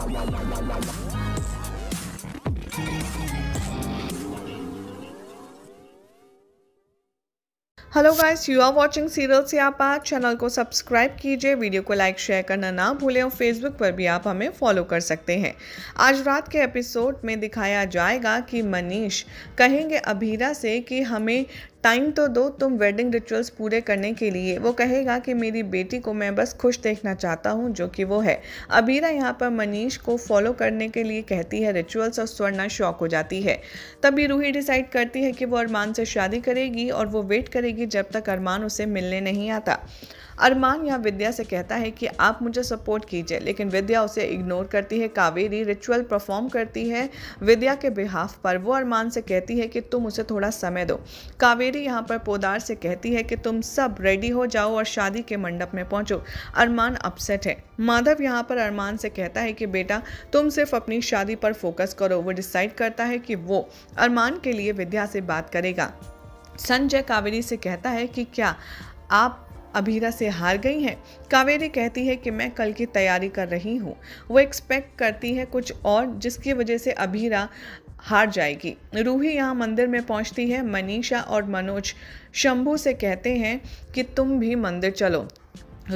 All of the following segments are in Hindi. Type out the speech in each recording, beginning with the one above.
hello guys you are watching serial से आप आज चैनल को सब्सक्राइब कीजिए वीडियो को लाइक शेयर करना ना भूलें और फेसबुक पर भी आप हमें फॉलो कर सकते हैं आज रात के एपिसोड में दिखाया जाएगा कि मनीष कहेंगे अभीरा से कि हमें टाइम तो दो तुम वेडिंग रिचुअल्स पूरे करने के लिए वो कहेगा कि मेरी बेटी को मैं बस खुश देखना चाहता हूँ जो कि वो है अबीरा यहाँ पर मनीष को फॉलो करने के लिए कहती है रिचुअल्स और स्वर्णा शौक हो जाती है तभी रूही डिसाइड करती है कि वो अरमान से शादी करेगी और वो वेट करेगी जब तक अरमान उसे मिलने नहीं आता अरमान यहाँ विद्या से कहता है कि आप मुझे सपोर्ट कीजिए लेकिन विद्या उसे इग्नोर करती है कावेरी रिचुअल परफॉर्म करती है विद्या के बिहाफ पर वो अरमान से कहती है कि तुम उसे थोड़ा समय दो कावेरी यहाँ पर पोदार से कहती है कि तुम सब रेडी हो जाओ और शादी के मंडप में पहुँचो अरमान अपसेट है माधव यहाँ पर अरमान से कहता है कि बेटा तुम सिर्फ अपनी शादी पर फोकस करो वो डिसाइड करता है कि वो अरमान के लिए विद्या से बात करेगा संजय कावेरी से कहता है कि क्या आप अभीरा से हार गई हैं कावेरी कहती है कि मैं कल की तैयारी कर रही हूँ वो एक्सपेक्ट करती है कुछ और जिसकी वजह से अभीरा हार जाएगी रूही यहाँ मंदिर में पहुँचती है मनीषा और मनोज शंभू से कहते हैं कि तुम भी मंदिर चलो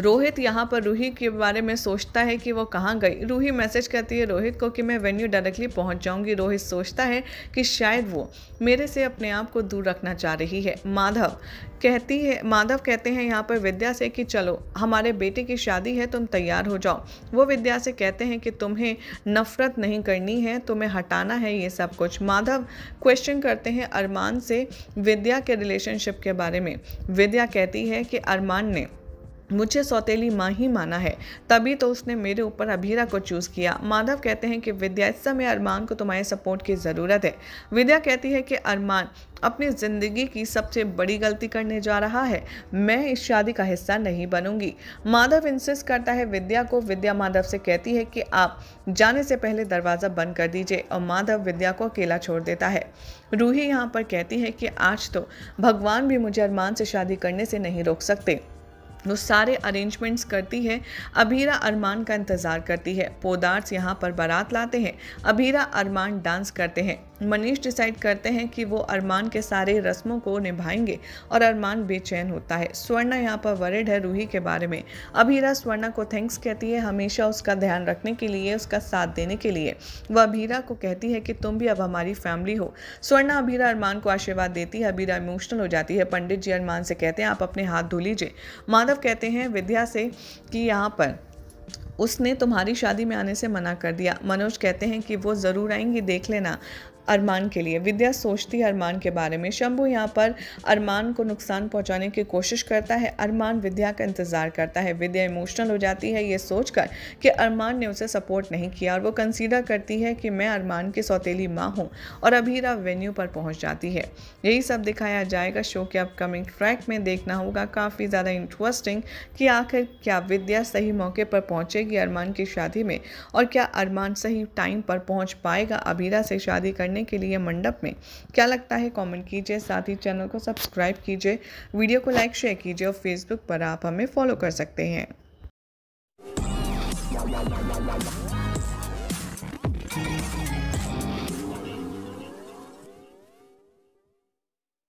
रोहित यहाँ पर रूही के बारे में सोचता है कि वो कहाँ गई रूही मैसेज करती है रोहित को कि मैं वेन्यू डायरेक्टली पहुँच जाऊँगी रोहित सोचता है कि शायद वो मेरे से अपने आप को दूर रखना चाह रही है माधव कहती है माधव कहते हैं यहाँ पर विद्या से कि चलो हमारे बेटे की शादी है तुम तैयार हो जाओ वो विद्या से कहते हैं कि तुम्हें नफ़रत नहीं करनी है तुम्हें हटाना है ये सब कुछ माधव क्वेश्चन करते हैं अरमान से विद्या के रिलेशनशिप के बारे में विद्या कहती है कि अरमान ने मुझे सौतेली माँ ही माना है तभी तो उसने मेरे ऊपर अभीरा को चूज़ किया माधव कहते हैं कि विद्या इस समय अरमान को तुम्हारे सपोर्ट की ज़रूरत है विद्या कहती है कि अरमान अपनी ज़िंदगी की सबसे बड़ी गलती करने जा रहा है मैं इस शादी का हिस्सा नहीं बनूंगी माधव इंसिस्ट करता है विद्या को विद्या माधव से कहती है कि आप जाने से पहले दरवाज़ा बंद कर दीजिए और माधव विद्या को अकेला छोड़ देता है रूही यहाँ पर कहती है कि आज तो भगवान भी मुझे अरमान से शादी करने से नहीं रोक सकते वो सारे अरेंजमेंट्स करती है अबीरा अरमान का इंतज़ार करती है पोदार्स यहाँ पर बारात लाते हैं अबीरा अरमान डांस करते हैं मनीष डिसाइड करते हैं कि वो अरमान के सारे रस्मों को निभाएंगे और अरमान बेचैन होता है स्वर्णा यहाँ पर वरिड है रूही के बारे में अभीरा स्वर्णा को थैंक्स कहती है हमेशा उसका ध्यान रखने के लिए उसका साथ देने के लिए वह अभीरा को कहती है कि तुम भी अब हमारी फैमिली हो स्वर्णा अभीरा अरमान को आशीर्वाद देती है अबीरा इमोशनल हो जाती है पंडित जी अरमान से कहते हैं आप अपने हाथ धो लीजिए माधव माधव मतलब कहते हैं विद्या से कि यहाँ पर उसने तुम्हारी शादी में आने से मना कर दिया मनोज कहते हैं कि वो ज़रूर आएंगी देख लेना अरमान के लिए विद्या सोचती है अरमान के बारे में शंभू यहाँ पर अरमान को नुकसान पहुँचाने की कोशिश करता है अरमान विद्या का इंतज़ार करता है विद्या इमोशनल हो जाती है ये सोचकर कि अरमान ने उसे सपोर्ट नहीं किया और वो कंसीडर करती है कि मैं अरमान की सौतेली माँ हूँ और अभीरा वेन्यू पर पहुँच जाती है यही सब दिखाया जाएगा शो के अपकमिंग ट्रैक में देखना होगा काफ़ी ज़्यादा इंटरेस्टिंग कि आखिर क्या विद्या सही मौके पर पहुँचेगी अरमान की शादी में और क्या अरमान सही टाइम पर पहुँच पाएगा अभीरा से शादी करने करने के लिए मंडप में क्या लगता है कमेंट कीजिए साथ ही चैनल को सब्सक्राइब कीजिए वीडियो को लाइक शेयर कीजिए और फेसबुक पर आप हमें फॉलो कर सकते हैं